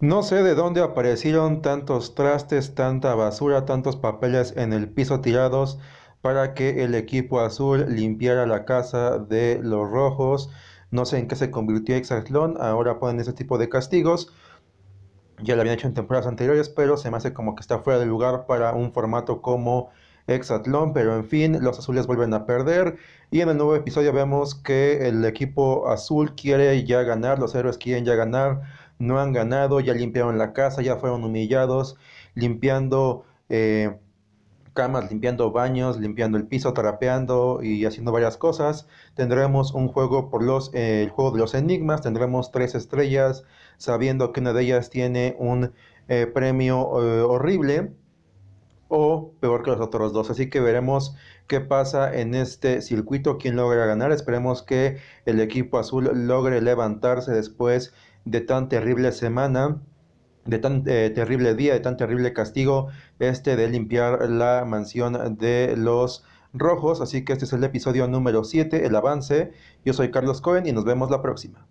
No sé de dónde aparecieron tantos trastes, tanta basura, tantos papeles en el piso tirados para que el equipo azul limpiara la casa de los rojos. No sé en qué se convirtió Exatlón, ahora ponen ese tipo de castigos. Ya lo habían hecho en temporadas anteriores, pero se me hace como que está fuera de lugar para un formato como Exatlón. Pero en fin, los azules vuelven a perder. Y en el nuevo episodio vemos que el equipo azul quiere ya ganar, los héroes quieren ya ganar no han ganado, ya limpiaron la casa, ya fueron humillados, limpiando eh, camas, limpiando baños, limpiando el piso, trapeando y haciendo varias cosas. Tendremos un juego por los, eh, el juego de los enigmas, tendremos tres estrellas, sabiendo que una de ellas tiene un eh, premio horrible o peor que los otros dos. Así que veremos qué pasa en este circuito, quién logra ganar. Esperemos que el equipo azul logre levantarse después de tan terrible semana, de tan eh, terrible día, de tan terrible castigo, este de limpiar la mansión de los rojos. Así que este es el episodio número 7, el avance. Yo soy Carlos Cohen y nos vemos la próxima.